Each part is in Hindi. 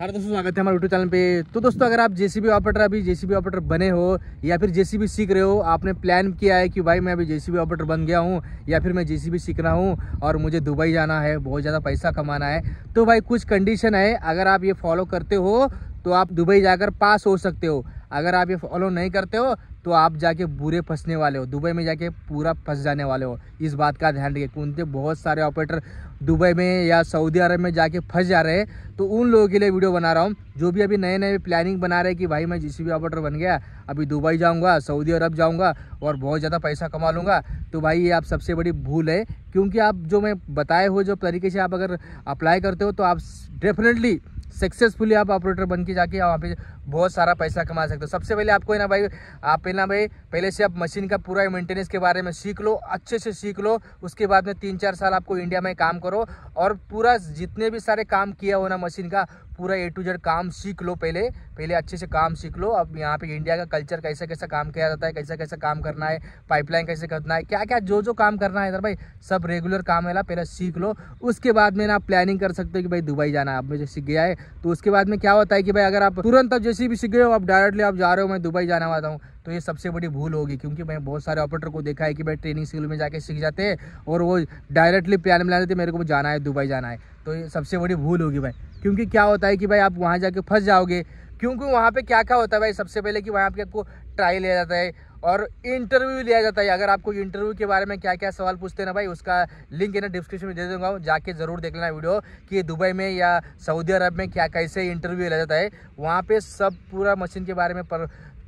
हर दोस्तों स्वागत है हमारे यूट्यूब चैनल पे तो दोस्तों अगर आप जेसीबी ऑपरेटर अभी जेसीबी ऑपरेटर बने हो या फिर जेसीबी सीख रहे हो आपने प्लान किया है कि भाई मैं अभी जेसीबी ऑपरेटर बन गया हूँ या फिर मैं जेसीबी सीख रहा हूँ और मुझे दुबई जाना है बहुत ज़्यादा पैसा कमाना है तो भाई कुछ कंडीशन है अगर आप ये फॉलो करते हो तो आप दुबई जाकर पास हो सकते हो अगर आप ये फॉलो नहीं करते हो तो आप जाके बुरे फंसने वाले हो दुबई में जाके पूरा फंस जाने वाले हो इस बात का ध्यान रखिए कुंते बहुत सारे ऑपरेटर दुबई में या सऊदी अरब में जाके फंस जा रहे हैं तो उन लोगों के लिए वीडियो बना रहा हूँ जो भी अभी नए नए प्लानिंग बना रहे हैं कि भाई मैं जिस भी ऑपरेटर बन गया अभी दुबई जाऊँगा सऊदी अरब जाऊँगा और बहुत ज़्यादा पैसा कमा लूँगा तो भाई ये आप सबसे बड़ी भूल है क्योंकि आप जो मैं बताए हुए जो तरीके से आप अगर अप्लाई करते हो तो आप डेफिनेटली सक्सेसफुली आप ऑपरेटर बन के जाके वहाँ पे बहुत सारा पैसा कमा सकते हो सबसे पहले आपको है ना भाई आप है ना भाई पहले से आप मशीन का पूरा मेंटेनेंस के बारे में सीख लो अच्छे से सीख लो उसके बाद में तीन चार साल आपको इंडिया में काम करो और पूरा जितने भी सारे काम किया हो ना मशीन का पूरा ए टू जेड काम सीख लो पहले पहले अच्छे से काम सीख लो अब यहाँ पे इंडिया का कल्चर कैसा कैसा काम किया जाता है कैसा कैसा काम करना है पाइपलाइन कैसे करना है क्या क्या जो जो काम करना है इधर भाई सब रेगुलर काम है ना पहले सीख लो उसके बाद में ना आप प्लानिंग कर सकते हो कि भाई दुबई जाना है अब मुझे सीख गया है तो उसके बाद में क्या होता है कि भाई अगर आप तुरंत अब जैसे भी सीख गए हो आप डायरेक्टली आप जा रहे हो मैं दुबई जाना वाला हूँ तो ये सबसे बड़ी भूल होगी क्योंकि मैं बहुत सारे ऑपरेटर को देखा है कि भाई ट्रेनिंग स्कूल में जाके सीख जाते हैं और वो डायरेक्टली प्लान में लाते मेरे को जाना है दुबई जाना है तो ये सबसे बड़ी भूल होगी भाई क्योंकि क्या होता है कि भाई आप वहाँ जाके फंस जाओगे क्योंकि वहाँ पे क्या क्या होता है भाई सबसे पहले कि वहाँ पे आपको ट्रायल लिया जाता है और इंटरव्यू लिया जाता है अगर आपको इंटरव्यू के बारे में क्या क्या सवाल पूछते हैं ना भाई उसका लिंक है ना डिस्क्रिप्शन में दे दूंगा जाके ज़रूर देख लेना वीडियो कि दुबई में या सऊदी अरब में क्या कैसे इंटरव्यू लिया जाता है वहाँ पर सब पूरा मशीन के बारे में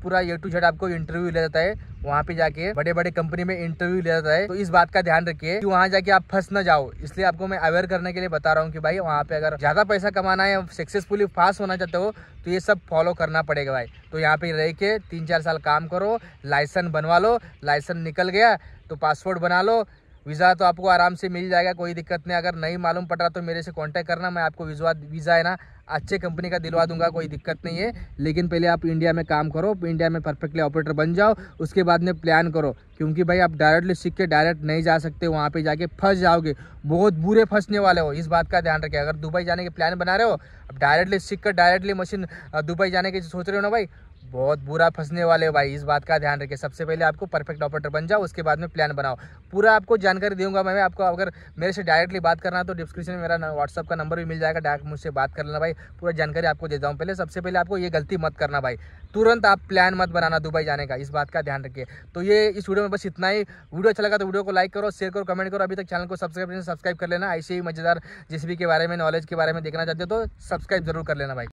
पूरा ए टू जेड आपको इंटरव्यू ले जाता है वहाँ पे जाके बड़े बड़े कंपनी में इंटरव्यू ले जाता है तो इस बात का ध्यान रखिए कि वहाँ जाके आप फंस ना जाओ इसलिए आपको मैं अवेयर करने के लिए बता रहा हूँ कि भाई वहाँ पे अगर ज़्यादा पैसा कमाना है सक्सेसफुली पास होना चाहते हो तो ये सब फॉलो करना पड़ेगा भाई तो यहाँ पे रह के तीन चार साल काम करो लाइसन बनवा लो लाइसन निकल गया तो पासपोर्ट बना लो वीज़ा तो आपको आराम से मिल जाएगा कोई दिक्कत नहीं अगर नहीं मालूम पड़ रहा तो मेरे से कांटेक्ट करना मैं आपको वीज़ा वीज़ा है ना अच्छे कंपनी का दिलवा दूंगा कोई दिक्कत नहीं है लेकिन पहले आप इंडिया में काम करो इंडिया में परफेक्टली ऑपरेटर बन जाओ उसके बाद में प्लान करो क्योंकि भाई आप डायरेक्टली सीख के डायरेक्ट नहीं जा सकते वहाँ पे जाके फंस जाओगे बहुत बुरे फंसने वाले हो इस बात का ध्यान रखें अगर दुबई जाने के प्लान बना रहे हो आप डायरेक्टली सीख कर डायरेक्टली मशीन दुबई जाने के सोच रहे हो ना भाई बहुत बुरा फंसने वाले हो भाई इस बात का ध्यान रखें सबसे पहले आपको परफेक्ट ऑपरेटर बन जाओ उसके बाद में प्लान बनाओ पूरा आपको जानकारी दूंगा मैं आपको अगर मेरे से डायरेक्टली बात करना तो डिस्क्रिप्शन में मेरा व्हाट्सअप का नंबर भी मिल जाएगा डायरेक्ट मुझसे बात कर लेना भाई पूरा जानकारी आपको देता हूँ पहले सबसे पहले आपको ये गलती मत करना भाई तुरंत आप प्लान मत बनाना दुबई जाने का इस बात का ध्यान रखिए तो ये इस वीडियो में बस इतना ही वीडियो अच्छा लगा तो वीडियो को लाइक करो शेयर करो कमेंट करो अभी तक चैनल को सब्सक्राइब सब्सक्राइब कर लेना ऐसे ही मज़ेदार जिस के बारे में नॉलेज के बारे में देखना चाहते हो तो सब्सक्राइब जरूर कर लेना भाई